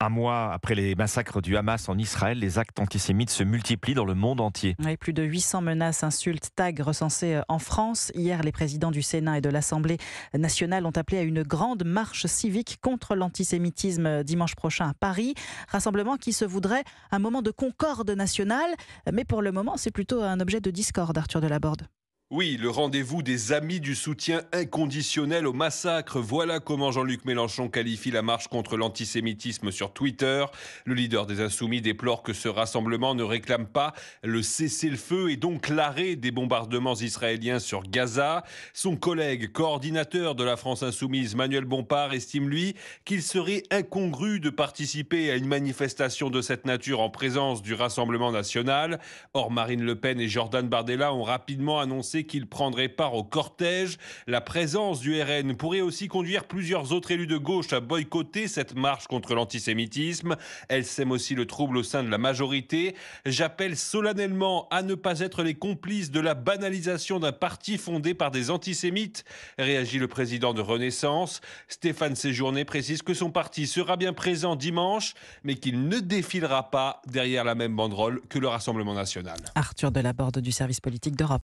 Un mois après les massacres du Hamas en Israël, les actes antisémites se multiplient dans le monde entier. plus de 800 menaces, insultes, tags recensés euh, en France. Hier, les présidents du Sénat et de l'Assemblée nationale ont appelé à une grande marche civique contre l'antisémitisme euh, dimanche prochain à Paris. Rassemblement qui se voudrait un moment de concorde nationale. Mais pour le moment, c'est plutôt un objet de discorde, Arthur Delaborde. Oui, le rendez-vous des amis du soutien inconditionnel au massacre. Voilà comment Jean-Luc Mélenchon qualifie la marche contre l'antisémitisme sur Twitter. Le leader des Insoumis déplore que ce rassemblement ne réclame pas le cessez-le-feu et donc l'arrêt des bombardements israéliens sur Gaza. Son collègue, coordinateur de la France Insoumise, Manuel Bompard, estime lui qu'il serait incongru de participer à une manifestation de cette nature en présence du Rassemblement national. Or, Marine Le Pen et Jordan Bardella ont rapidement annoncé qu'il prendrait part au cortège. La présence du RN pourrait aussi conduire plusieurs autres élus de gauche à boycotter cette marche contre l'antisémitisme. Elle sème aussi le trouble au sein de la majorité. J'appelle solennellement à ne pas être les complices de la banalisation d'un parti fondé par des antisémites, réagit le président de Renaissance. Stéphane Séjourné précise que son parti sera bien présent dimanche, mais qu'il ne défilera pas derrière la même banderole que le Rassemblement national. Arthur Delaborde du service politique d'Europe.